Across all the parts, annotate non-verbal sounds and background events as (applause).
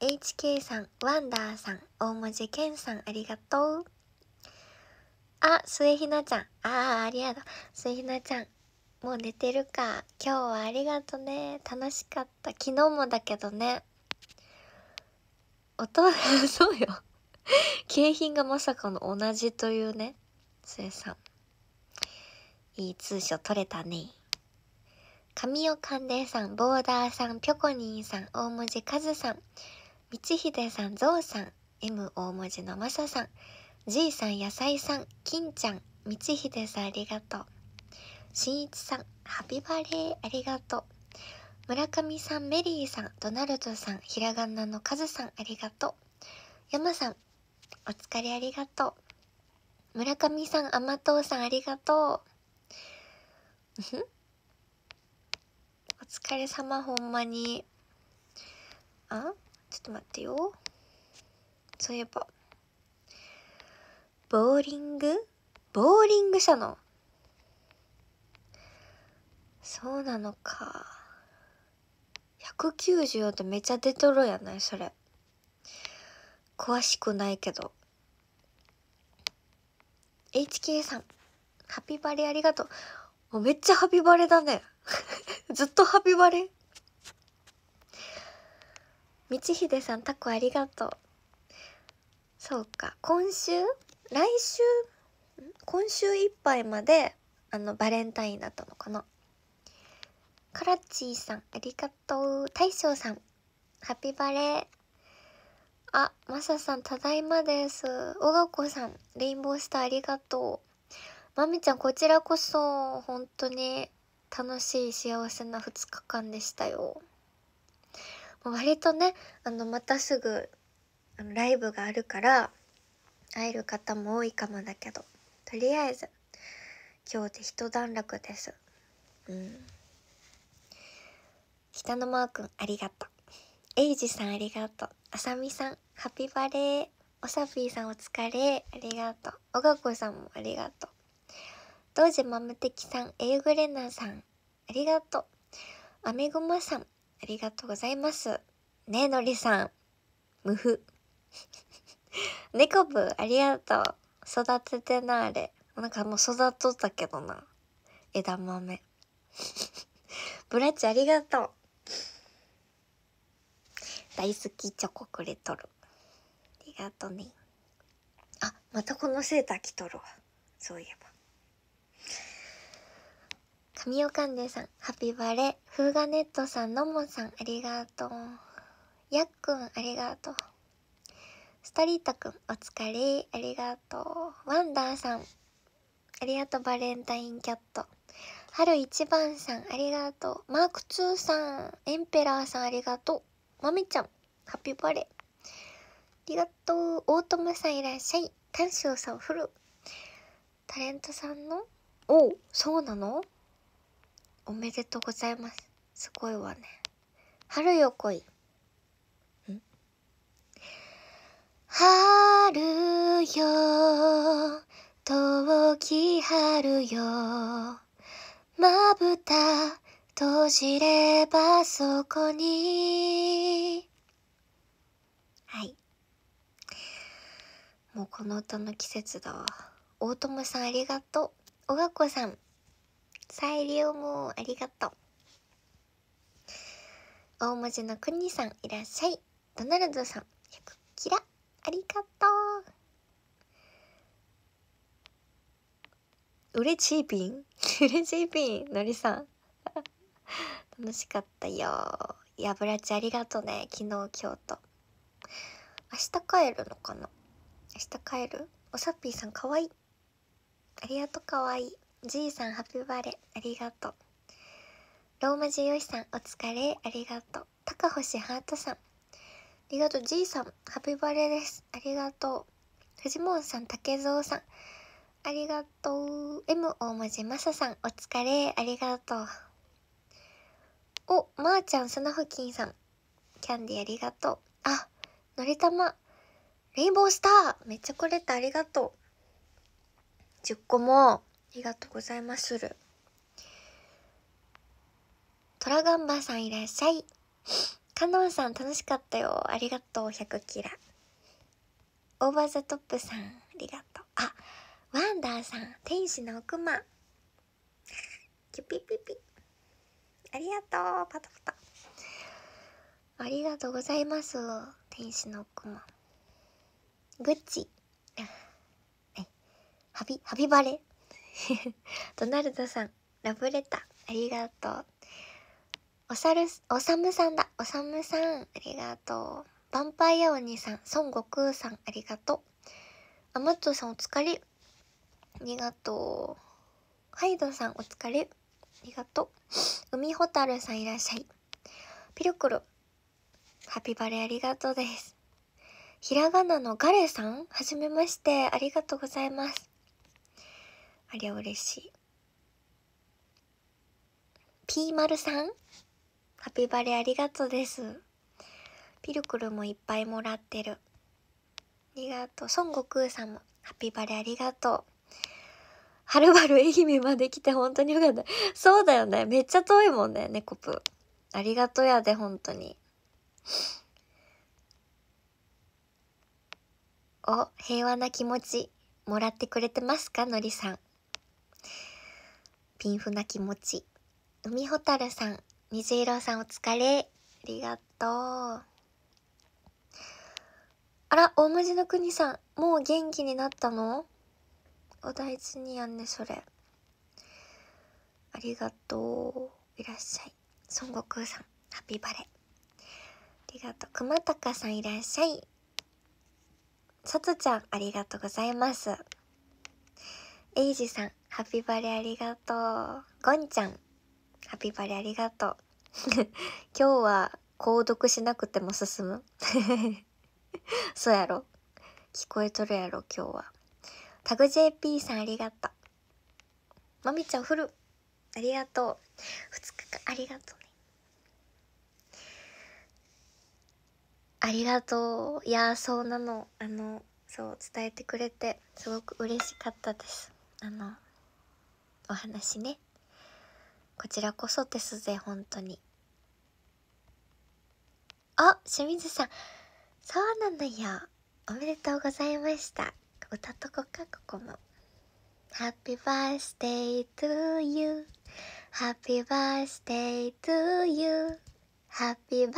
HK さん、ワンダーさん、大文字健さん、ありがとう。あ、末ひなちゃん。ああ、ありがとう。末ひなちゃん、もう寝てるか。今日はありがとね。楽しかった。昨日もだけどね。お父さん、そうよ。(laughs) 景品がまさかの同じというね。末さん。いい通所取れたね。神尾勘平さん、ボーダーさん、ぴょこにんさん、大文字かずさん、道秀さん、ゾウさん、M 大文字のマサさん、G さん、野菜さん、金ちゃん、道秀さんありがとう。しんいちさん、ハピバレーありがとう。村上さん、メリーさん、ドナルドさん、ひらがなのカズさん、ありがとう。山さん、お疲れありがとう。村上さん、とうさん、ありがとう。お疲れ様、ほんまに。あちょっと待ってよそういえばボーリングボーリング社のそうなのか194ってめちゃ出とるやないそれ詳しくないけど HK さんハピバレありがとうめっちゃハピバレだね (laughs) ずっとハピバレ道秀さんタコありがとうそうか今週来週今週いっぱいまであのバレンタインだったのかなカラッチーさんありがとう大将さんハッピーバレあマサさんただいまです小学校さんレインボースターありがとうまみちゃんこちらこそ本当に楽しい幸せな2日間でしたよ割とねあのまたすぐライブがあるから会える方も多いかもだけどとりあえず今日で一段落です。うん。北野真央くんありがとう。エイジさんありがとう。あさみさん、ハピバレー。おさぴーさんお疲れ。ありがとう。おがこさんもありがとう。どうじまむてきさん、えゆぐれなさん、ありがとう。あメぐまさん、ありがとうございます。ねえ、のりさん。むふ。(laughs) 猫ぶ、ありがとう。育ててなあれ。なんかもう育っとったけどな。枝豆。(laughs) ブラッチありがとう。大好きチョコくれとる。ありがとうね。あ、またこのセーター着とるわ。そういえば。神尾関連さん、ハピバレ、フーガネットさん、のもんさん、ありがとう。やっくん、ありがとう。スタリータくん、お疲れ、ありがとう。ワンダーさん、ありがとう、バレンタインキャット。春一番さん、ありがとう。マーク2さん、エンペラーさん、ありがとう。まミちゃん、ハピバレ。ありがとう。オートムさん、いらっしゃい。短州さん、フル。タレントさんのおそうなのおめでとうございます。すごいわね。春よ来い。ん春よ、遠き春よ、まぶた閉じればそこに。はい。もうこの歌の季節だわ。大友さんありがとう。小学校さんサイリウもありがとう。大文字のくにさんいらっしゃい。ドナルドさん、キラありがとう。うれちいぴんうれちいぴんのりさん。(laughs) 楽しかったよ。やぶらちありがとね。昨日、今日と。明日帰るのかな明日帰るおさっぴーさんかわいい。ありがとうかわいい。じいさんハッピーバレーありがとうローマ字よしさんお疲れありがとう高星ハートさんありがとうじいさんハッピーバレーですありがとうフジモンさん竹蔵さんありがとう M 大文字まささんお疲れありがとうおまー、あ、ちゃんスナフキンさんキャンディありがとうあのりたまレインボースターめっちゃこれってありがとう10個もありがとうございまする。トラガンバさんいらっしゃい。カノンさん楽しかったよ。ありがとう、100キラ。オーバーザトップさん、ありがとう。あ、ワンダーさん、天使の奥間。キュピピピ。ありがとう、パタパタ。ありがとうございます。天使の奥間。グッチ。はい。ハビ、ハビバレ。(laughs) ドナルドさん、ラブレター、ありがとう。おさる、おさむさんだ、おさむさん、ありがとう。ヴァンパイア鬼さん、孫悟空さん、ありがとう。アマットさん、お疲れ。ありがとう。ハイドさん、お疲れ。ありがとう。海ほたるさん、いらっしゃい。ピロクロ、ハピバレありがとうです。ひらがなのガレさん、はじめまして、ありがとうございます。ありゃ嬉しい。ピーマルさんハピバレありがとうです。ピルクルもいっぱいもらってる。ありがとう。孫悟空さんもハピバレありがとう。はるばる愛媛まで来て (laughs) 本当によかった。そうだよね。めっちゃ遠いもんね、猫ぷ。ありがとうやで、本当に。お、平和な気持ち、もらってくれてますか、のりさん。ピンフな気持ち。海ほたるさん、虹色さんお疲れ。ありがとう。あら、大文字の国さん、もう元気になったのお大事にやんね、それ。ありがとう。いらっしゃい。孫悟空さん、ハッピーバレ。ありがとう。熊高さんいらっしゃい。さとちゃん、ありがとうございます。えいじさん、ハッピーバレありがとう。ゴンちゃん、ハッピーバレありがとう。(laughs) 今日は、購読しなくても進む (laughs) そうやろ。聞こえとるやろ、今日は。タグ JP さんありがとう。まみちゃん、フル。ありがとう。二日間ありがとうね。ありがとう。いやそうなの。あの、そう、伝えてくれて、すごく嬉しかったです。あの、お話ねこちらこそですぜ本当にあ清水さんそうなのよおめでとうございました歌っとこかここも Happy birthday to you Happy birthday to you Happy birthday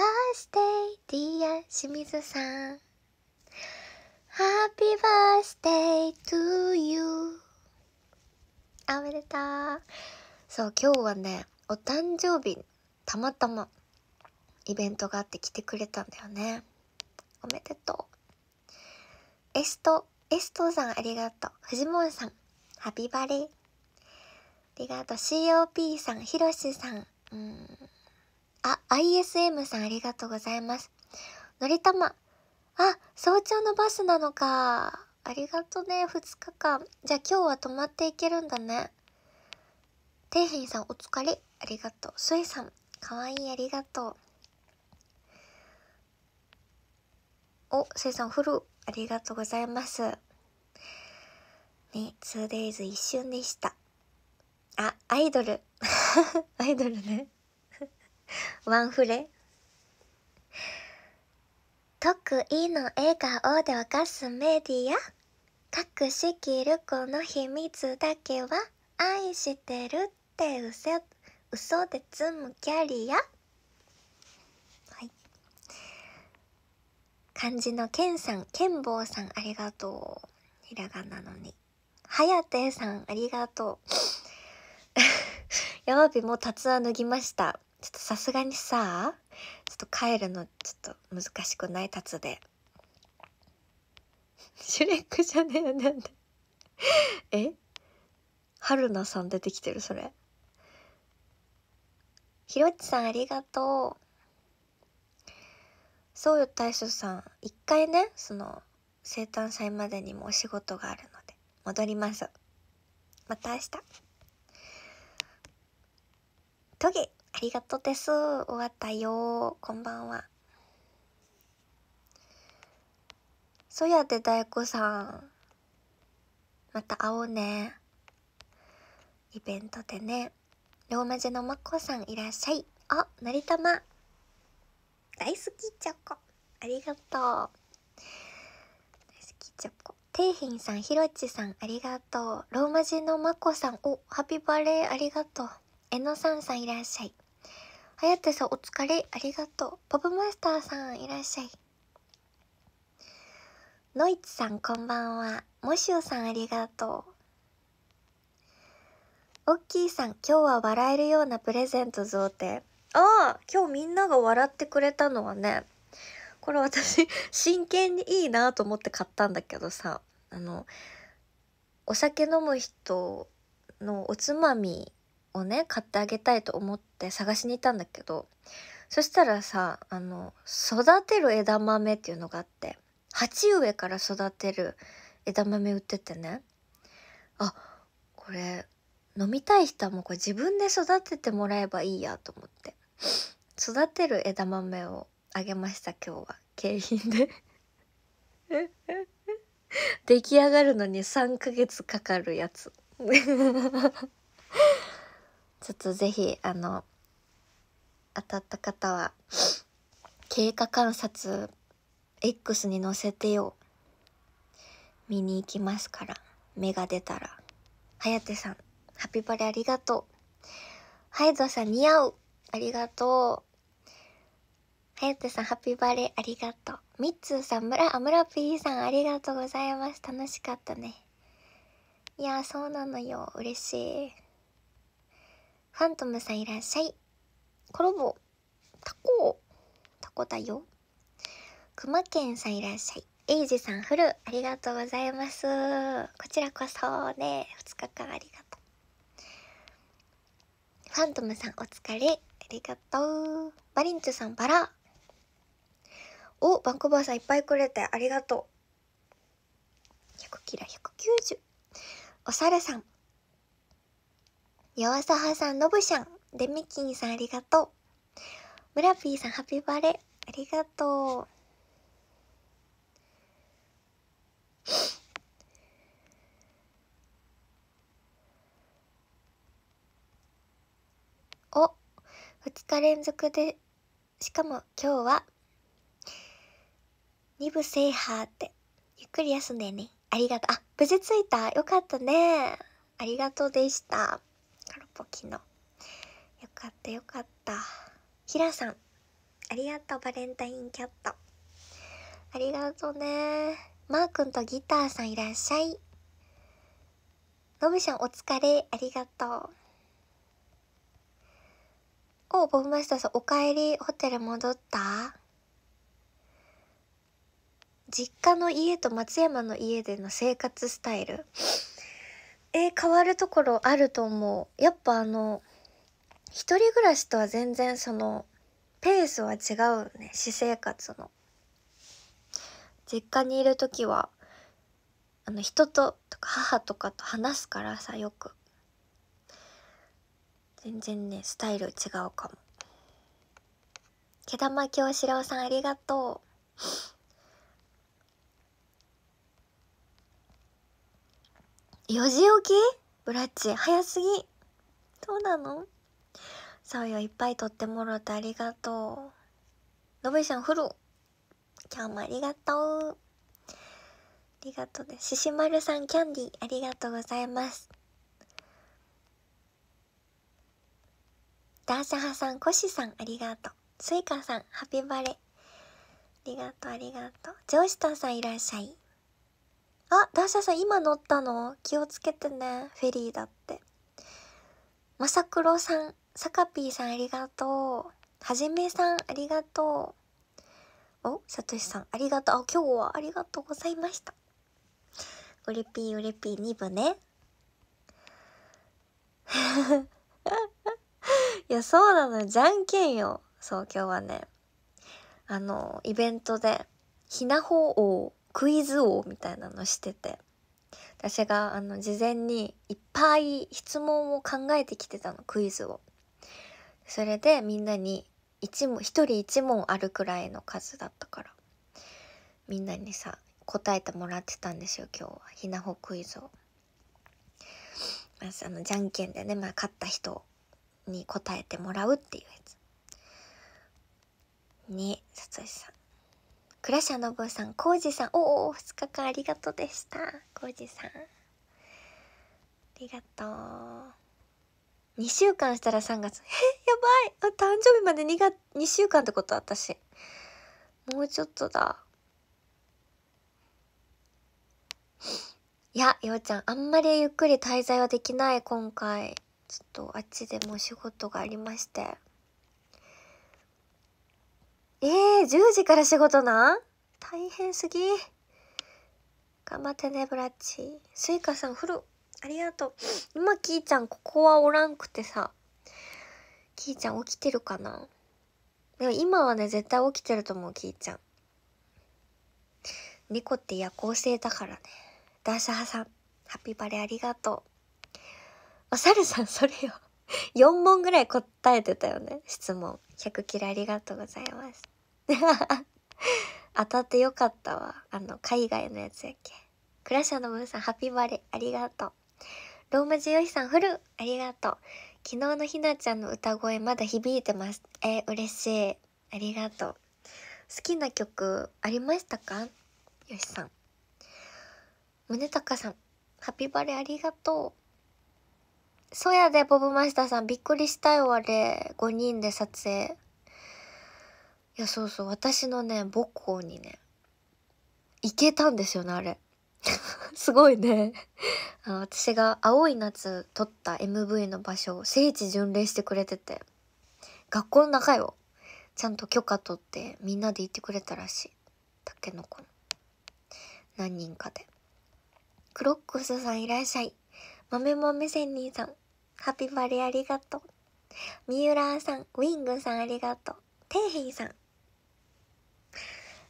dear 清水さん Happy birthday to you おめでとう。そう、今日はね、お誕生日、たまたま、イベントがあって来てくれたんだよね。おめでとう。エスト、エストさんありがとう。フジモンさん、ハビバレありがとう。COP さん、ひろしさん、うん。あ、ISM さんありがとうございます。のりたま。あ、早朝のバスなのか。ありがとね、2日間。じゃあ今日は泊まっていけるんだね。底辺さんお疲れ。ありがとう。スエさん、かわいい、ありがとう。お、スエさんフル。ありがとうございます。ね、2days 一瞬でした。あ、アイドル。(laughs) アイドルね。ワンフレ得意の笑顔で沸かすメディア隠しきるこの秘密だけは愛してるって嘘嘘で積むキャリア漢字のけんさんけんぼうさんありがとうひらがなのにはやてさんありがとうやわびもたつわ脱ぎましたちょっとさすがにさ、ちょっと帰るのちょっと難しくない立つで。シュレックじゃねえよ、なんで。え春菜さん出てきてる、それ。ひろっちさんありがとう。そうよ、大将さん。一回ね、その、生誕祭までにもお仕事があるので、戻ります。また明日。トゲありがとうです。終わったよ。こんばんは。そやで大子さん。また会おうね。イベントでね。ローマ字のまこさんいらっしゃい。あ、なりたま。大好きチョコ。ありがとう。大好きチョコ。ていひんさん、ひろちさん、ありがとう。ローマ字のまこさん、お、ハピバレー、ありがとう。えのさんさんいらっしゃい。はやてさんお疲れありがとうポブマスターさんいらっしゃいノイチさんこんばんはもしおさんありがとうオッキーさん今日は笑えるようなプレゼント贈呈ああ今日みんなが笑ってくれたのはねこれ私 (laughs) 真剣にいいなと思って買ったんだけどさあのお酒飲む人のおつまみをね買ってあげたいと思って探しに行ったんだけどそしたらさあの育てる枝豆っていうのがあって鉢植えから育てる枝豆売っててねあこれ飲みたい人はもうこれ自分で育ててもらえばいいやと思って育てる枝豆をあげました今日は景品で (laughs) 出来上がるのに3ヶ月かかるやつ (laughs) ちょっとぜひあの当たった方は経過観察 X に載せてよ見に行きますから目が出たら颯さんハピバレありがとうハイドさん似合うありがとう颯さんハピバレありがとうみっつーさん村あぴ P さんありがとうございます楽しかったねいやそうなのよ嬉しいファントムさんいらっしゃい。コロボ、タコ、タコだよ。熊健さんいらっしゃい。エイジさんフル、ありがとうございます。こちらこそね、2日間ありがとう。ファントムさんお疲れ、ありがとう。バリンツさんバラ。お、バンコバーさんいっぱいくれてありがとう。100キラ190。お猿さん弱さはさん、のぶしゃん、デミキンさんありがとう。ムラピーさん、ハピバレ、ありがとう。お、2日連続で、しかも今日は、二部制覇って、ゆっくり休んでね。ありがとう。あ、無事着いた。よかったね。ありがとうでした。カロポキの。よかったよかった。ひらさん、ありがとうバレンタインキャット。ありがとうねマー君とギターさんいらっしゃい。のぶさゃんお疲れ、ありがとう。お、ボブマスターさんおえり、ホテル戻った実家の家と松山の家での生活スタイルえー、変わるところあると思う。やっぱあの、一人暮らしとは全然その、ペースは違うね、私生活の。実家にいる時は、あの、人と、とか母とかと話すからさ、よく。全然ね、スタイル違うかも。毛玉京志郎さんありがとう。4時起きブラッチ早すぎどうなのそうよいっぱい撮ってもろてありがとうのぶしゃんフル今日もありがとうありがとうですししまるさんキャンディーありがとうございますダーシャハさんコシさんありがとうスイカさんハピバレありがとうありがとうジョータさんいらっしゃいあダーシャさん今乗ったの気をつけてねフェリーだってまさくろさんさかぴーさんありがとうはじめさんありがとうおさとしさんありがとうあ今日はありがとうございましたオレピーオレピー2部ね (laughs) いやそうなのじゃんけんよそう今日はねあのイベントでひなほう王クイズ王みたいなのしてて私があの事前にいっぱい質問を考えてきてたのクイズを。それでみんなに1問1人1問あるくらいの数だったからみんなにさ答えてもらってたんですよ今日はひなほクイズを。まずあのじゃんけんでね、まあ、勝った人に答えてもらうっていうやつ。にさとしさん倉社のぶさん、こうじさん、おお、2日間ありがとうでした。こうじさん。ありがとう。2週間したら3月。え、やばい。あ、誕生日まで2月、2週間ってこと私。もうちょっとだ。いや、ようちゃん、あんまりゆっくり滞在はできない、今回。ちょっとあっちでも仕事がありまして。えー、10時から仕事なん大変すぎ。頑張ってね、ブラッチ。スイカさん、フル、ありがとう。今、キーちゃん、ここはおらんくてさ。キーちゃん、起きてるかなでも今はね、絶対起きてると思う、キーちゃん。猫って夜行性だからね。ダーシャハさん、ハッピーバレありがとう。お猿さん、それよ。4問ぐらい答えてたよね、質問。100キロありがとうございます当たってよかったわあの海外のやつやっけクラッシャーのムーさんハッピーバレありがとうローマ字よしさんフルありがとう昨日のひなちゃんの歌声まだ響いてますえー、嬉しいありがとう好きな曲ありましたかよしさん宗隆さんハッピーバレありがとうそうやで、ボブマスターさん。びっくりしたよ、あれ。5人で撮影。いや、そうそう。私のね、母校にね、行けたんですよね、あれ。(laughs) すごいねあの。私が青い夏撮った MV の場所を聖地巡礼してくれてて、学校の中よ。ちゃんと許可取ってみんなで行ってくれたらしい。竹の子の。何人かで。クロックスさんいらっしゃい。めもめ仙人さん、ハピバリありがとう。三浦さん、ウィングさんありがとう。てへいさん。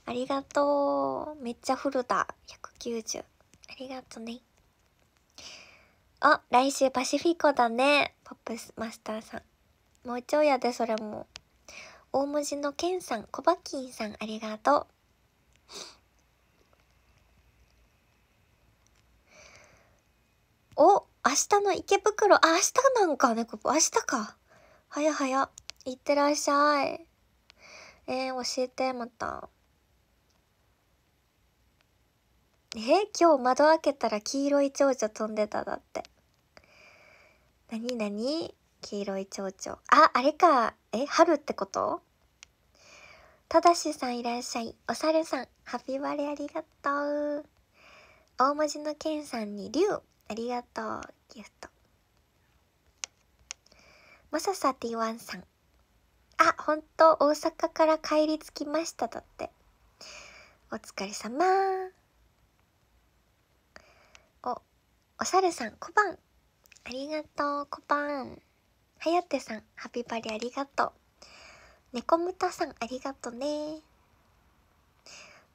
ありがとう。めっちゃフルだ。190。ありがとうね。あ、来週パシフィコだね。ポップスマスターさん。もうちょいやで、それも。大文字のケンさん、コバキンさん、ありがとう。お明日の池袋、あ、明日なんかね、ここ、明日か。はやはや。いってらっしゃい。えー、教えて、また。え今日窓開けたら黄色い蝶々飛んでただって。なになに黄色い蝶々。あ、あれか。え、春ってことただしさんいらっしゃい。お猿さん、ハッピーバレありがとう。大文字のけんさんに竜。ありがとう、ギフト。まささティワンさん。あ、本当大阪から帰り着きましただって。お疲れ様お、おさるさん、こばん。ありがとう、こばん。はやてさん、ハピバリありがとう。猫むたさん、ありがとうね。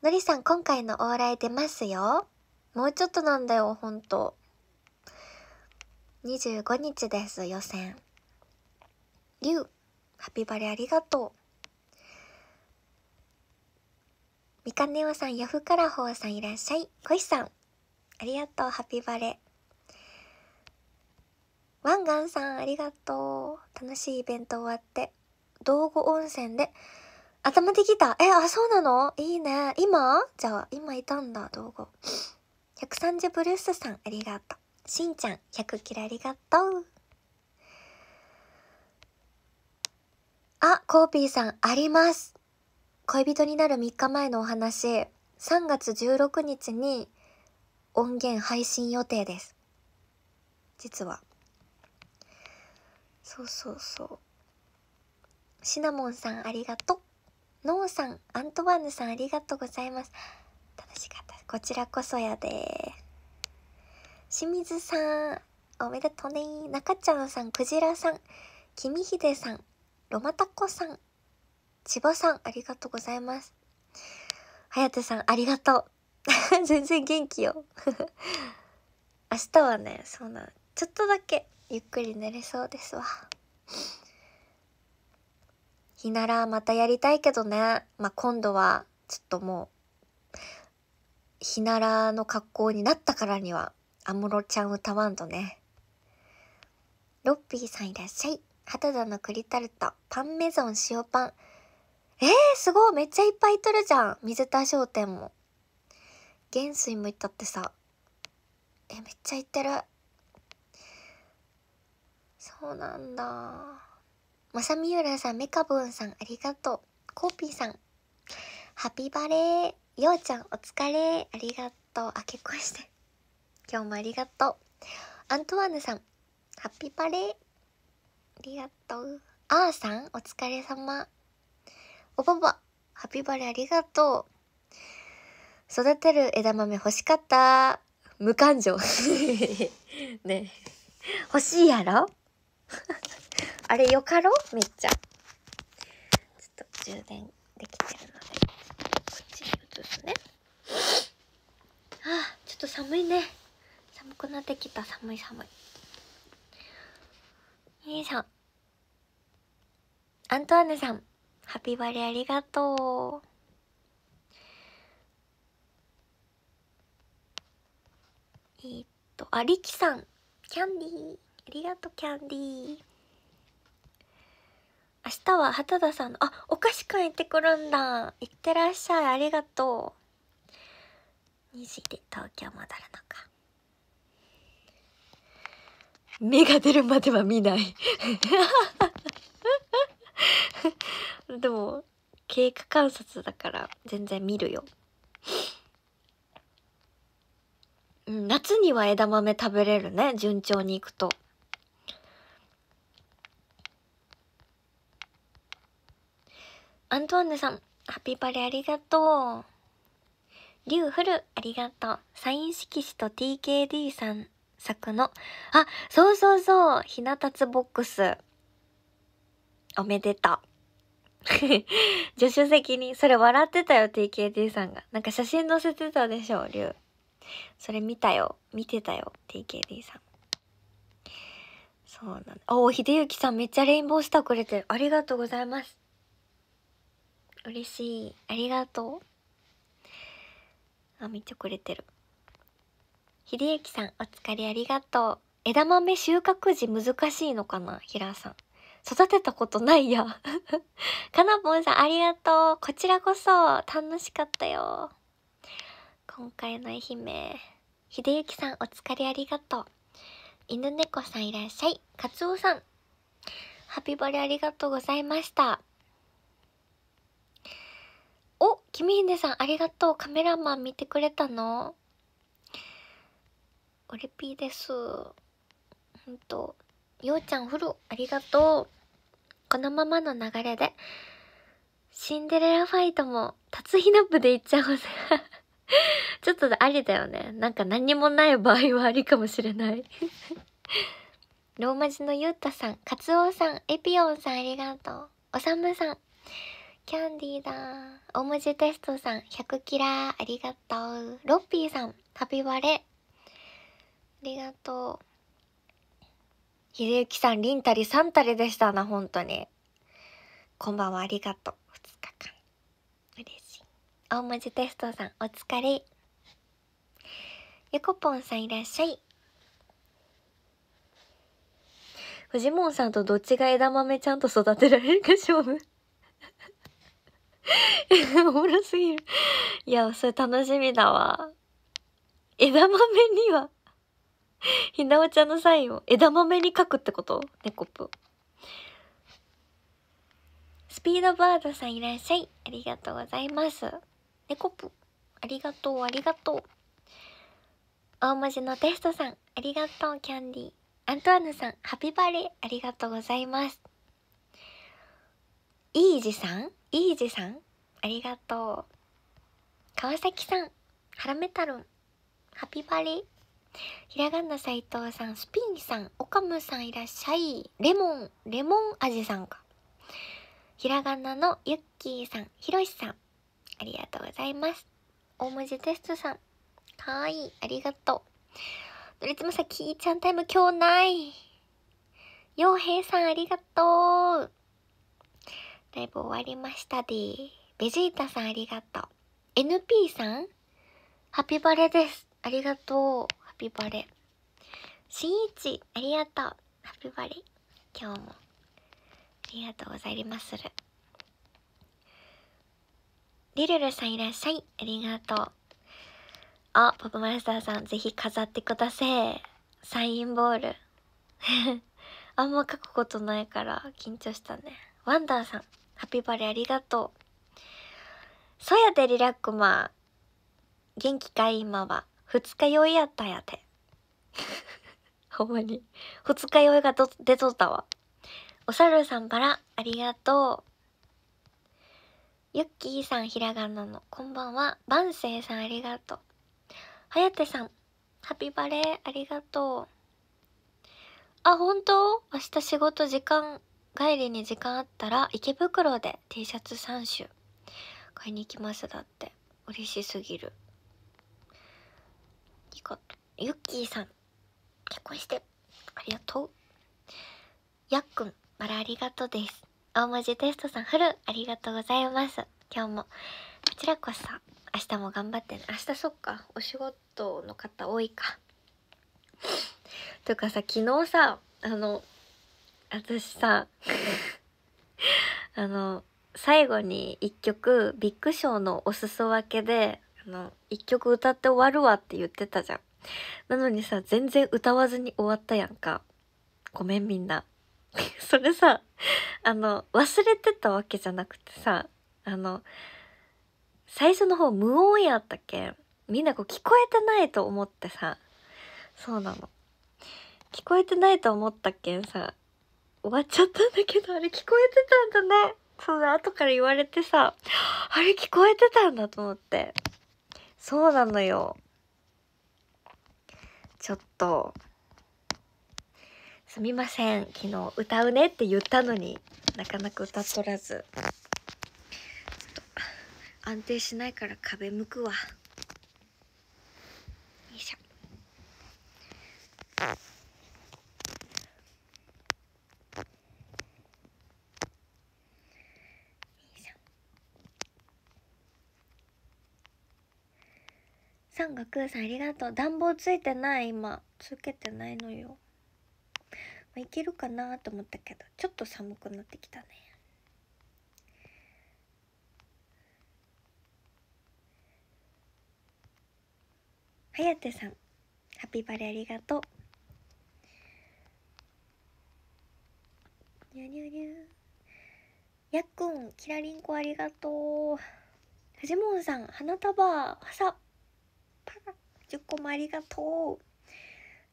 のりさん、今回のお笑い出ますよ。もうちょっとなんだよ、ほんと。25日です予選リュウハピバレありがとうみかねおさんヤフカラホーさんいらっしゃいこいさんありがとうハピバレワンガンさんありがとう楽しいイベント終わって道後温泉で頭できたえあそうなのいいね今じゃあ今いたんだ道後130ブルースさんありがとうしんちゃん、100キロありがとう。あ、コーピーさん、あります。恋人になる3日前のお話、3月16日に音源配信予定です。実は。そうそうそう。シナモンさんありがとう。ノーさん、アントワーヌさんありがとうございます。楽しかった。こちらこそやで清水さん、おめでとうね。中ちゃんさん、クジラさん、君秀さん、ロマタコさん、千葉さん、ありがとうございます。はやてさん、ありがとう。(laughs) 全然元気よ。(laughs) 明日はね、そうなの。ちょっとだけゆっくり寝れそうですわ。日ならまたやりたいけどね。まあ、今度は、ちょっともう、日ならの格好になったからには、安室ちゃん歌わんとね。ロッピーさんいらっしゃい。肌田の栗タルト、パンメゾン塩パン。えー、すごいめっちゃいっぱいとるじゃん水田商店も。元水もいったってさ。え、めっちゃいってる。そうなんだ。まさみゆらさん、めかぶんさん、ありがとう。コーピーさん、ハピバレー。ようちゃん、お疲れ。ありがとう。あ、結婚して。今日もありがとう。アントワーヌさん、ハッピーバレー。ありがとう。あーさん、お疲れ様。おばば、ハッピーバレーありがとう。育てる枝豆欲しかった。無感情。(laughs) ね欲しいやろ (laughs) あれよかろめっちゃ。ちょっと充電できてるので、こっちに移すね。ああ、ちょっと寒いね。寒くなってきた寒い寒いよいしょアントワネさんハピバレありがとうえー、っと、あ、りきさん。キャンディー。ありがとう、キャンディー。明日は畑田さんの、あ、お菓子ん行ってくるんだ。行ってらっしゃい。ありがとう。2時で東京戻るのか。芽が出るまでは見ないでも経過観察だから全然見るよ夏には枝豆食べれるね順調にいくと。アントワンヌさん、ハッピーバレありがとう。リュウフル、ありがとう。サイン色紙と TKD さん、作の、あ、そうそうそう、ひなたつボックス。おめでた。(laughs) 助手席に、それ笑ってたよ、TKT さんが。なんか写真載せてたでしょ、りゅう。それ見たよ、見てたよ、TKT さん。そうなんだ。お、ひでゆきさんめっちゃレインボースターくれてる。ありがとうございます。嬉しい。ありがとう。あ、見てくれてる。秀幸さん、お疲れありがとう。枝豆収穫時難しいのかな平さん。育てたことないや。(laughs) かなぽんさん、ありがとう。こちらこそ、楽しかったよ。今回の愛媛。秀幸さん、お疲れありがとう。犬猫さんいらっしゃい。かつおさん。ハピバレありがとうございました。お、君ひでさん、ありがとう。カメラマン見てくれたのオレピーですほんとようちゃんフルありがとうこのままの流れでシンデレラファイトも達ヒナップでいっちゃおうぜ (laughs) ちょっとありだよねなんか何もない場合はありかもしれない (laughs) ローマ字のゆうたさんカツオさんエピオンさんありがとうおさむさんキャンディーだ大文字テストさん100キラーありがとうロッピーさん旅割れありがとう。ひでゆきさん、りんたりさんたりでしたな、本当に。こんばんは、ありがとう。二日間。嬉しい。大文字テストさん、お疲れ。ゆこぽんさん、いらっしゃい。フジモンさんとどっちが枝豆ちゃんと育てられるか勝負。(laughs) おもろすぎる。いや、それ楽しみだわ。枝豆には (laughs) ひなおちゃんのサインを枝豆に書くってこと猫ぷ。スピードバードさんいらっしゃい。ありがとうございます。猫ぷ。ありがとう、ありがとう。大文字のテストさん、ありがとう、キャンディー。アントワヌさん、ハピバレー、ありがとうございます。イージさんイージさんありがとう。川崎さん、ハラメタルン、ハピバレー、ひらがな斎藤さん、スピンさん、オカムさんいらっしゃい。レモン、レモン味さんか。ひらがなのゆっきーさん、ひろしさん、ありがとうございます。大文字テストさん、かわいい、ありがとう。どれつもさ、きーちゃんタイム今日ない。洋平さん、ありがとう。ライブ終わりましたで。ベジータさん、ありがとう。NP さん、ハピバレです。ありがとう。ピバレしんいちありがとうハッピーバレ今日もありがとうございまするりるるさんいらっしゃいありがとうあポップマイスターさんぜひ飾ってくださいサインボール (laughs) あんま書くことないから緊張したねワンダーさんハッピーバレありがとうそやでリラックマ元気かい今は二日酔いやったんやて。(laughs) ほんまに。二日酔いが出とったわ。お猿さんからありがとう。ゆっきーさんひらがなのこんばんは。万世さんありがとう。はやてさん、ハピバレーありがとう。あ、本当明日仕事時間、帰りに時間あったら池袋で T シャツ3種買いに行きますだって。嬉しすぎる。りがとうゆっきーさん結婚してありがとうやっくんまらありがとうです大文字テストさんフルありがとうございます今日もこちらこそ明日も頑張ってね明日そっかお仕事の方多いかというかさ昨日さあの私さ (laughs) あの最後に一曲ビッグショーのおすそ分けであの、一曲歌って終わるわって言ってたじゃん。なのにさ、全然歌わずに終わったやんか。ごめんみんな。(laughs) それさ、あの、忘れてたわけじゃなくてさ、あの、最初の方無音やったっけみんなこう聞こえてないと思ってさ、そうなの。聞こえてないと思ったけんさ、終わっちゃったんだけど、あれ聞こえてたんだね。そうだ、後から言われてさ、あれ聞こえてたんだと思って。そうなのよ。ちょっと、すみません。昨日歌うねって言ったのになかなか歌っとらず。安定しないから壁向くわ。よいしょ。さんがくーさんありがとう暖房ついてない今つけてないのよ、まあ、いけるかなと思ったけどちょっと寒くなってきたねはやてさんハピバレありがとうにュにュにュやっくんきらりんこありがとうフジモンさん花束朝った10個もありがとう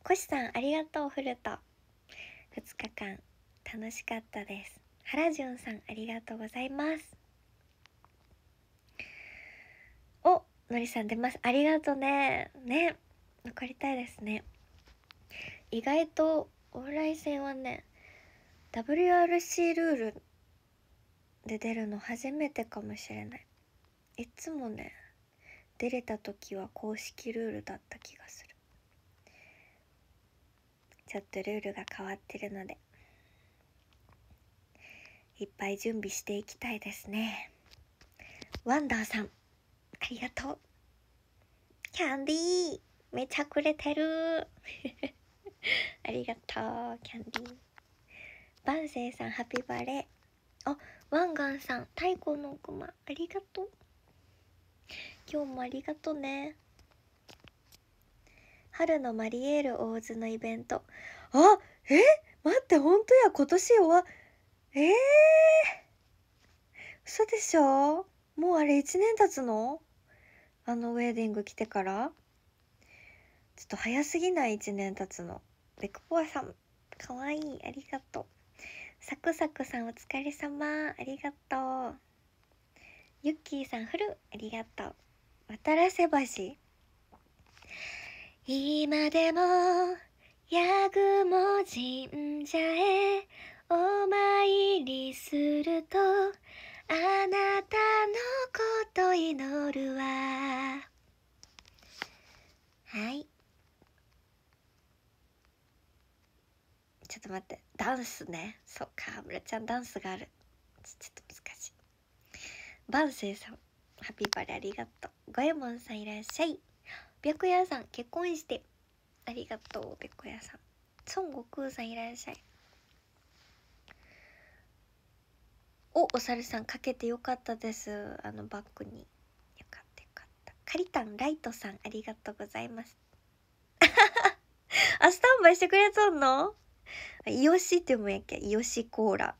コシさんありがとうフルト2日間楽しかったです原潤さんありがとうございますおのりさん出ますありがとうねね残りたいですね意外と往来線はね WRC ルールで出るの初めてかもしれないいつもね出れた時は公式ルールだった気がするちょっとルールが変わってるのでいっぱい準備していきたいですねワンダーさんありがとうキャンディーめちゃくれてる (laughs) ありがとうキャンディーバンセイさんハピバレーあワンガンさん太鼓の熊ありがとう今日もありがとね春のマリエール大津のイベントあえ待って本当や今年はええー、嘘でしょもうあれ1年経つのあのウェディング来てからちょっと早すぎない1年経つのベクポアさんかわいいありがとうサクサクさんお疲れ様ありがとうユッキーさんフルありがとう渡良瀬橋今でも八雲神社へお参りするとあなたのこと祈るわはいちょっと待ってダンスねそっか村ちゃんダンスがあるちょっと難しい万世さんハピバレありがとう。ゴエモンさんいらっしゃい。白夜さん、結婚して。ありがとう、白夜さん。孫悟空さんいらっしゃい。お、お猿さん、かけてよかったです。あのバッグに。よかったよかった。カリタン、ライトさん、ありがとうございます。(laughs) あ、スタンバイしてくれとんのイオシってもやっけイオシコーラ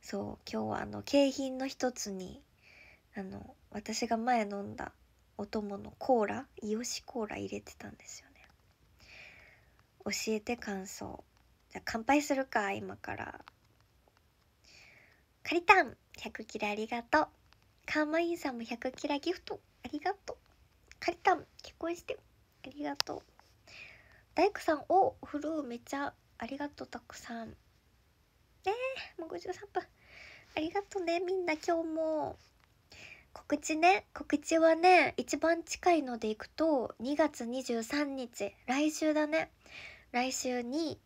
そう今日はあの景品の一つにあの私が前飲んだお供のコーライオシコーラ入れてたんですよね教えて感想じゃあ乾杯するか今からカリタン100キラありがとうカーマインさんも100キラギフトありがとうカリタン結婚してありがとう大工さんおフルーめちゃありがとうたくさんえもう53分ありがとうねみんな今日も告知ね告知はね一番近いのでいくと2月23日来週だね来週に、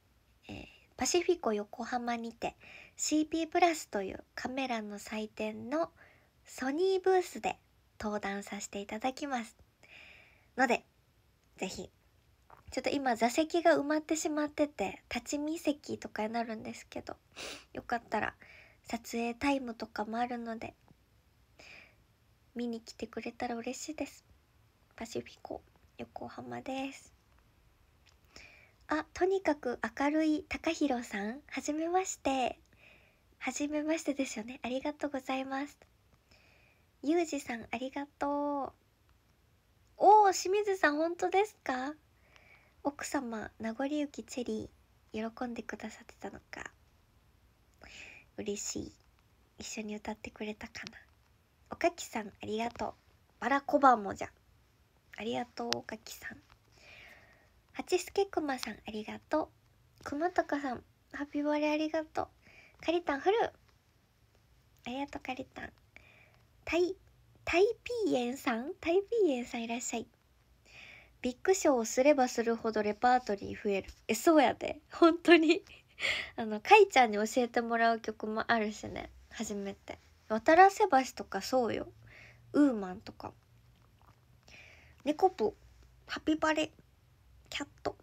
えー、パシフィコ横浜にて CP プラスというカメラの祭典のソニーブースで登壇させていただきますので是非ちょっと今座席が埋まってしまってて立ち見席とかになるんですけどよかったら撮影タイムとかもあるので見に来てくれたら嬉しいですパシフィコ横浜ですあとにかく明るい高弘さんはじめましてはじめましてですよねありがとうございますゆうじさんありがとうおお清水さん本当ですか奥様名残雪チェリー喜んでくださってたのか嬉しい一緒に歌ってくれたかなおかきさんありがとうバラコバもじゃありがとうおかきさんスケくまさんありがとうくまとかさんハピバレありがとうかりたんフルありがとうかりたんたいタイピーエンさんタイピーエンさんいらっしゃいビッグショーをすればするほどレパートリー増えるえそうやで本当にあのかいちゃんに教えてもらう曲もあるしね初めて渡良瀬橋とかそうよウーマンとかネコプハピバレキャット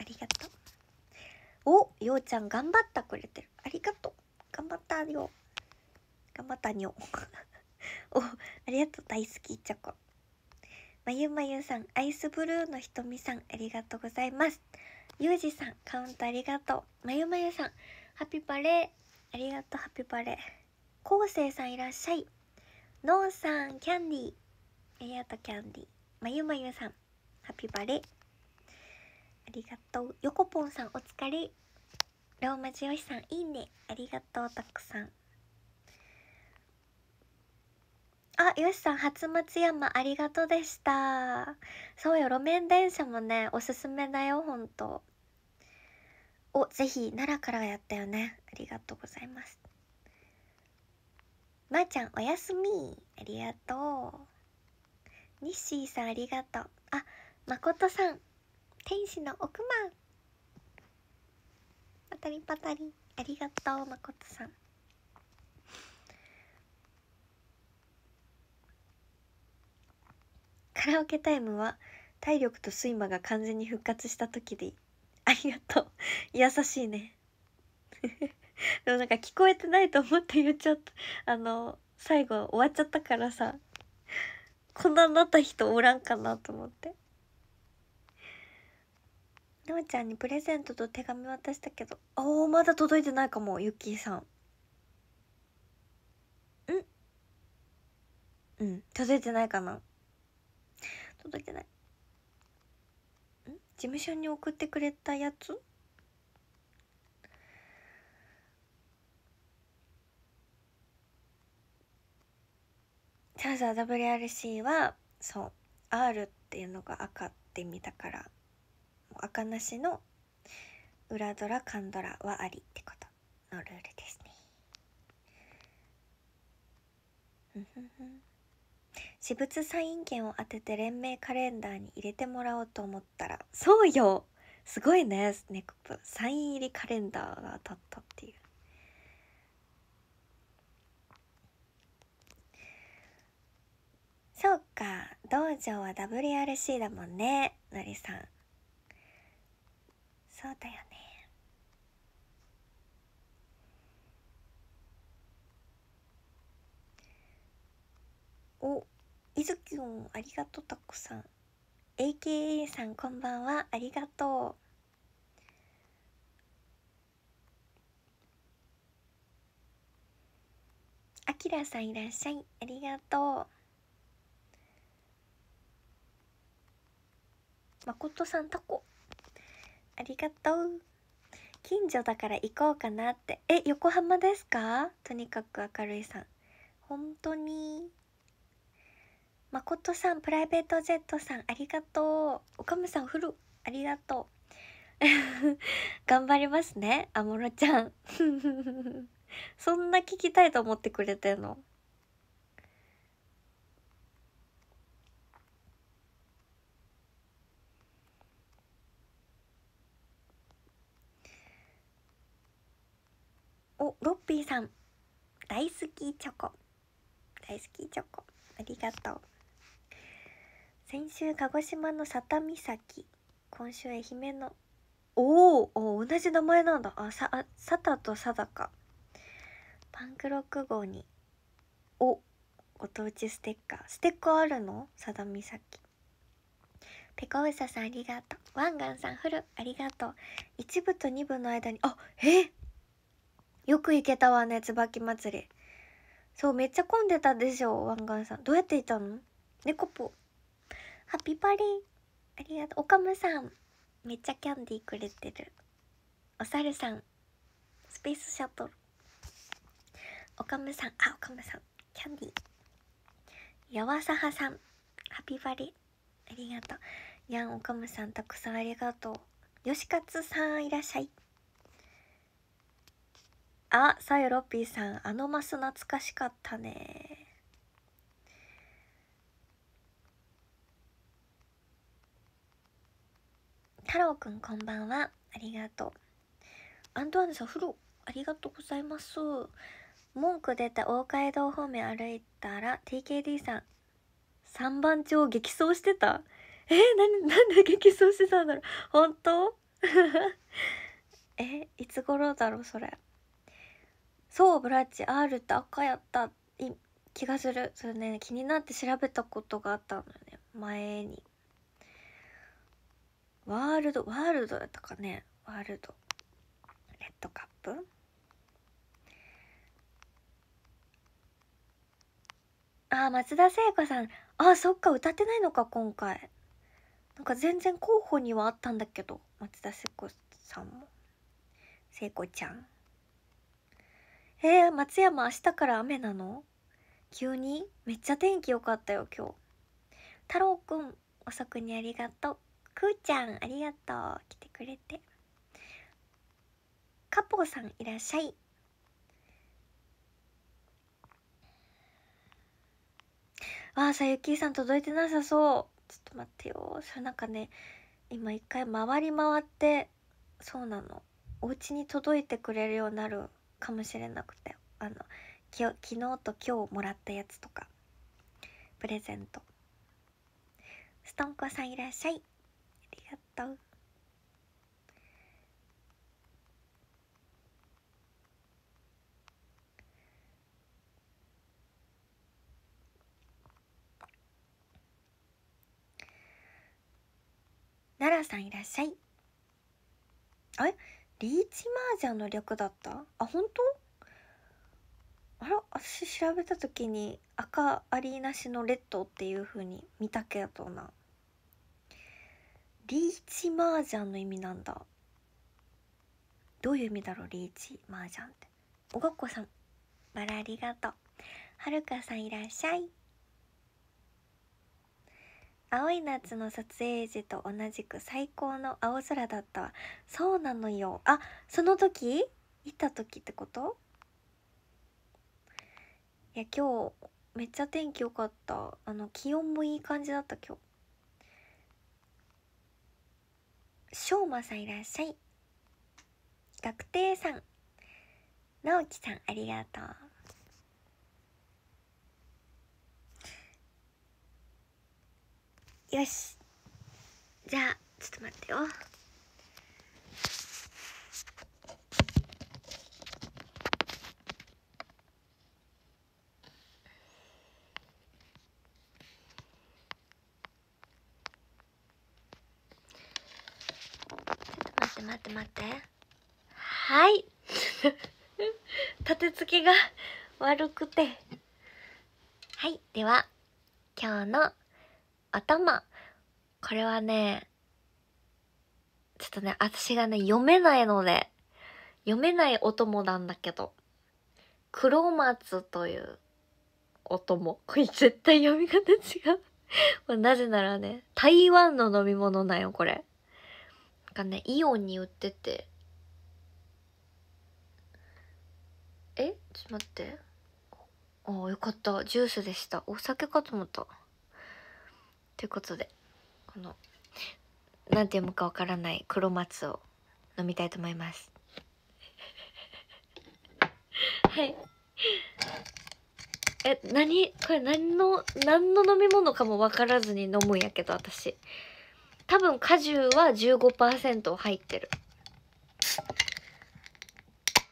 ありがとうおようちゃん頑張ったくれてるありがとう頑張ったよ頑張ったにょ (laughs) おありがとう大好きチョコまゆまゆさんアイスブルーのひとみさんありがとうございますゆうじさんカウントありがとうまゆまゆさんハッピーバレーありがとうハッピーバレーこうせいさんいらっしゃいのんさんキャンディーありとキャンディーまゆまゆさんハッピーバレありがとうよこぽんさんお疲れローマ字よしさんいいねありがとうたくさんあ、よしさん、初松山ありがとうでした。そうよ、路面電車もね、おすすめだよ、ほんと。お、ぜひ、奈良からやったよね。ありがとうございます。まー、あ、ちゃんおやすみありがとう。ニッシーさんありがとう。あ、まことさん。天使の奥間。パタリパタリ。ありがとう、まことさん。カラオケタイムは体力と睡魔が完全に復活した時でいい。ありがとう。優しいね。(laughs) でもなんか聞こえてないと思って言っちゃった。あの、最後終わっちゃったからさ、こんなになった人おらんかなと思って。なおちゃんにプレゼントと手紙渡したけど、おー、まだ届いてないかも、ゆっきーさん。んうん、届いてないかな。届いてない。ん事務所に送ってくれたやつチャージャー WRC はそう R っていうのが赤って見たから赤なしの裏ドラカンドラはありってことのルールですね。私物サイン券を当てて連名カレンダーに入れてもらおうと思ったらそうよすごいねネクプサイン入りカレンダーが当たったっていう。そうか道場は WRC だもんねのりさんそうだよねおいずきゅんありがとうたくさん AKA さんこんばんはありがとうあきらさんいらっしゃいありがとうまことさんタコありがとう近所だから行こうかなってえ横浜ですかとにかく明るいさん本当にまことさんプライベートジェットさんありがとうおかむさんフルありがとう (laughs) 頑張りますね安室ちゃん (laughs) そんな聞きたいと思ってくれてんのおロッピーさん大好きチョコ大好きチョコありがとう先週鹿児島の佐田岬今週愛媛のおお同じ名前なんだあさあ佐田と佐田かパンクロック号におご当地ステッカーステッカーあるの佐田岬ペコウサさんありがとうワンガンさんフルありがとう一部と二部の間にあえよく行けたわね椿祭りそうめっちゃ混んでたでしょ湾岸さんどうやって行ったの猫ぽハッピーパリーありがとうおかむさんめっちゃキャンディーくれてるおさるさんスペースシャトルおかむさんあおかむさんキャンディーやわさはさんハッピーパリーありがとうやんおかむさんたくさんありがとうよしかつさんいらっしゃいあ、さよロッピーさん、あのマス懐かしかったね。太郎くんこんばんは。ありがとう。アントワンヌさん、風呂、ありがとうございます。文句出た大街道方面歩いたら TKD さん、三番町激走してたえー、な、なんで激走してたんだろう本当 (laughs) え、いつ頃だろうそれ。そうブラッチ R って赤やった気がするそれね気になって調べたことがあったのよね前にワールドワールドやったかねワールドレッドカップあ松田聖子さんあそっか歌ってないのか今回なんか全然候補にはあったんだけど松田聖子さんも聖子ちゃんえー、松山明日から雨なの急にめっちゃ天気良かったよ今日太郎くん遅くにありがとうくーちゃんありがとう来てくれてかぽうさんいらっしゃいわあさゆきさん届いてなさそうちょっと待ってよそれなんかね今一回回り回ってそうなのお家に届いてくれるようになるかもしれなくてあのき昨日と今日もらったやつとかプレゼントストンコさんいらっしゃいありがとう奈良さんいらっしゃいあれリーチマージャンの略だったあ本当あら私調べた時に赤アリーナ氏のレッドっていう風に見たけどなリーチマージャンの意味なんだどういう意味だろうリーチマージャンっておがっこさんバラありがとうはるかさんいらっしゃい青い夏の撮影時と同じく最高の青空だったわそうなのよあその時行った時ってこといや今日めっちゃ天気良かったあの気温もいい感じだった今日しょうまさんいらっしゃい学亭さん直樹さんありがとうよしじゃあちょっと待ってよちょっと待って待ってはい (laughs) 立て付けが悪くてはいでは今日の頭これはねちょっとね私がね読めないので読めないお供なんだけど黒松というお供これ絶対読み方違うなぜならね台湾の飲み物なんよこれなんかねイオンに売っててえちょっと待ってああよかったジュースでしたお酒かと思ったということでこの何て読むかわからない黒松を飲みたいと思います (laughs) はいえ何これ何の何の飲み物かも分からずに飲むんやけど私多分果汁は15%入ってる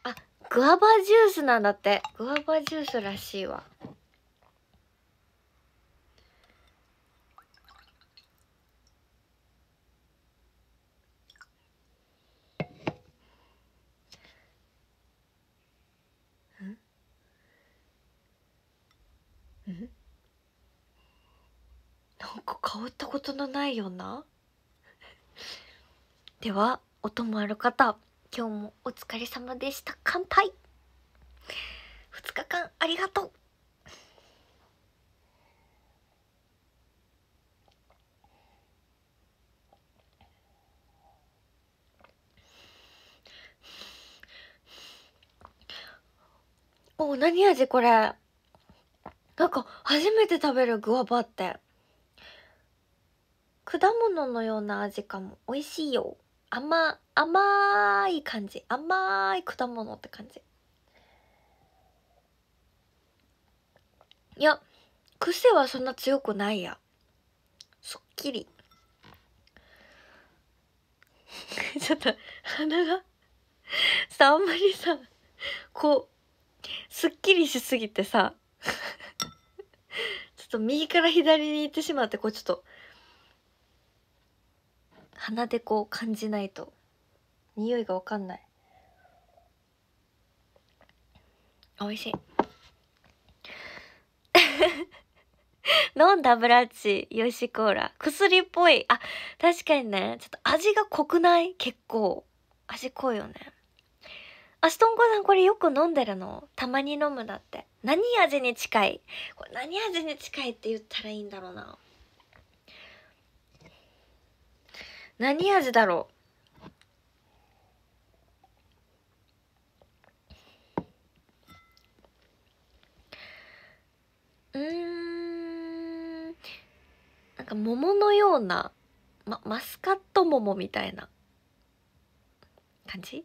あグアバジュースなんだってグアバジュースらしいわ香ったことのないような (laughs) ではおもある方今日もお疲れ様でした乾杯2日間ありがとうお何味これなんか初めて食べるグワバって果物のような味かも美味しいよ甘甘い感じ甘い果物って感じいや癖はそんな強くないやすっきり (laughs) ちょっと鼻がさあんまりさこうすっきりしすぎてさ (laughs) ちょっと右から左に行ってしまってこうちょっと鼻でこう感じないと匂いがわかんない美味しい (laughs) 飲んだブラッチヨシコーラ薬っぽいあ確かにねちょっと味が濃くない結構味濃いよねあストンコさんこれよく飲んでるのたまに飲むだって何味に近いこれ何味に近いって言ったらいいんだろうな何味だろううんなんか桃のような、ま、マスカット桃みたいな感じ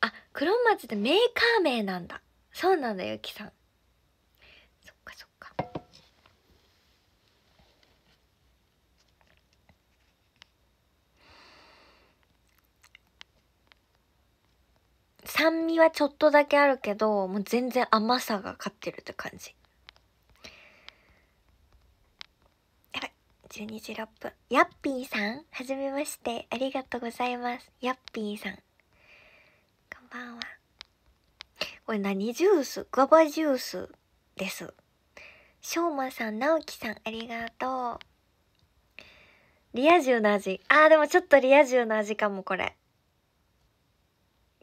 あ黒松ってメーカー名なんだそうなんだゆきさん酸味はちょっとだけあるけどもう全然甘さが勝ってるって感じやばい12時6分ヤッピーさんはじめましてありがとうございますヤッピーさんこんばんはこれ何ジュースガバジュースですしょうまさん直樹さんありがとうリア充の味あーでもちょっとリア充の味かもこれ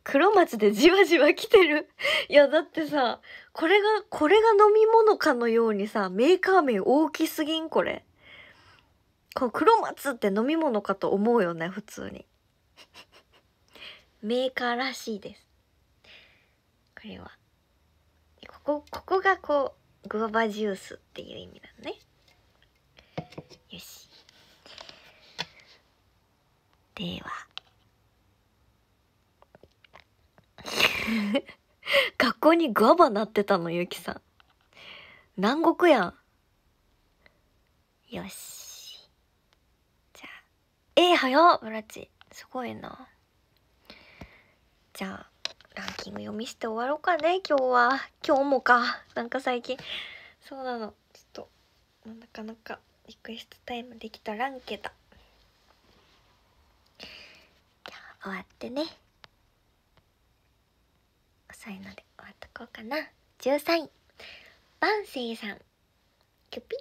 黒松でじわじわ来てる (laughs) いや、だってさ、これが、これが飲み物かのようにさ、メーカー名大きすぎんこれ。この黒松って飲み物かと思うよね、普通に。(laughs) メーカーらしいです。これは。ここ、ここがこう、グアバジュースっていう意味なのね。よし。では。(laughs) 学校にグアバなってたの、ゆきさん。南国やん。よし。じゃあ。えー、早っ、ブラチ。すごいな。じゃあ、ランキング読みして終わろうかね、今日は。今日もか。なんか最近、そうなの。ちょっと、なかなかリクエストタイムできたらんけど。じゃあ、終わってね。遅いので終わっとこうかな13位バンセイさんキュピ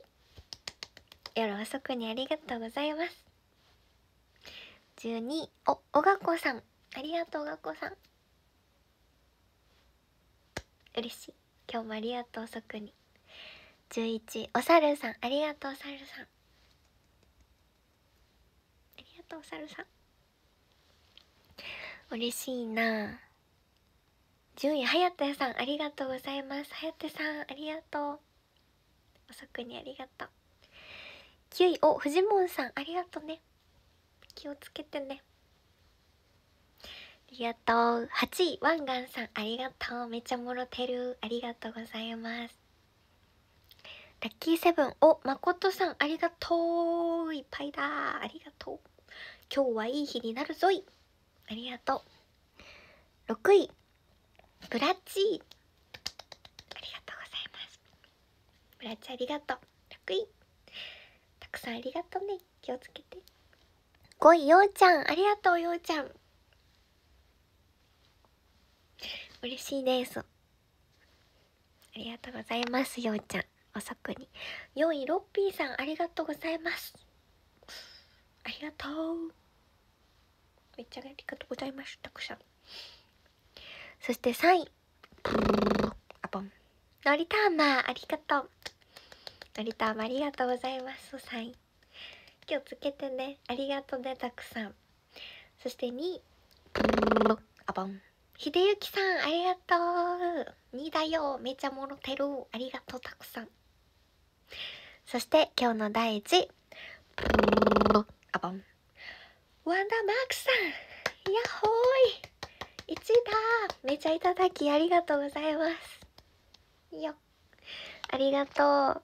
夜遅くにありがとうございます12位お小学校さんありがとう小学校さん嬉しい今日もありがとう遅くに11おさるさんありがとうおさるさんありがとうおさるさん嬉しいな順位はやたさんありがとうございますはやてさんありがとう遅くにありがとう9位おフジモンさんありがとうね気をつけてねありがとう8位ワンガンさんありがとうめちゃもろてるありがとうございますラッキーセブンおまことさんありがとういっぱいだありがとう今日はいい日になるぞいありがとう6位ブラッチありがとうございますブラッチありがとう6位たくさんありがとうね気をつけて5位ようちゃんありがとうようちゃん嬉しいですありがとうございますようちゃん遅くに4位ロッピーさんありがとうございますありがとうめっちゃありがとうございますたくさんそして3位あぽんのりたまありがとうのりたまありがとうございます3位気をつけてねありがとうねたくさんそして2位あぽんひでゆきさんありがとう2だよめちゃもろてるありがとうたくさんそして今日の第1位あばんワンダーマークさんやっほーい1だめちゃいただきありがとうございますよありがとう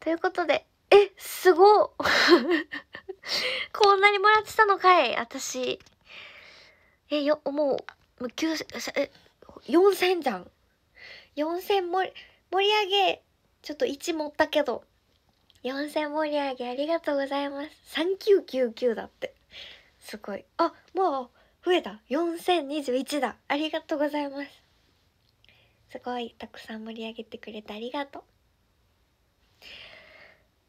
ということでえすご (laughs) こんなにもらってたのかい私えよもうもうえ4000じゃん4000盛り上げちょっと1持ったけど4000盛り上げありがとうございます3999だってすごいあもう増えた !4021 だありがとうございますすごい、たくさん盛り上げてくれてありがとう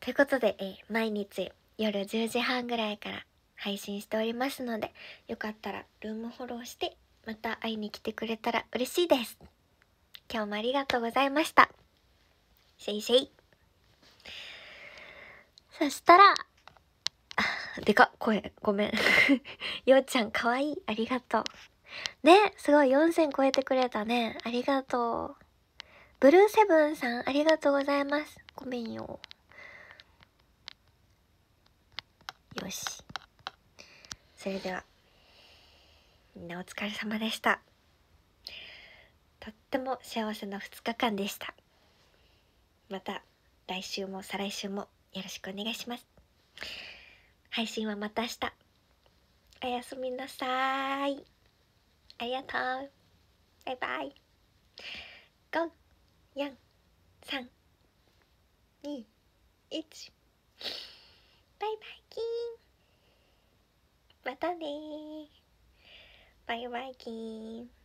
ということで、えー、毎日夜10時半ぐらいから配信しておりますので、よかったらルームフォローして、また会いに来てくれたら嬉しいです。今日もありがとうございました。シェイシェイ。そしたら、でか、声、ごめん。(laughs) ようちゃん、かわいい。ありがとう。ね、すごい、4000超えてくれたね。ありがとう。ブルーセブンさん、ありがとうございます。ごめんよ。よし。それでは、みんなお疲れ様でした。とっても幸せな2日間でした。また来週も再来週もよろしくお願いします。配信はまた明日おやすみなさいありがとうバイバイ5 4 3 2 1バイバイキンまたねバイバイキン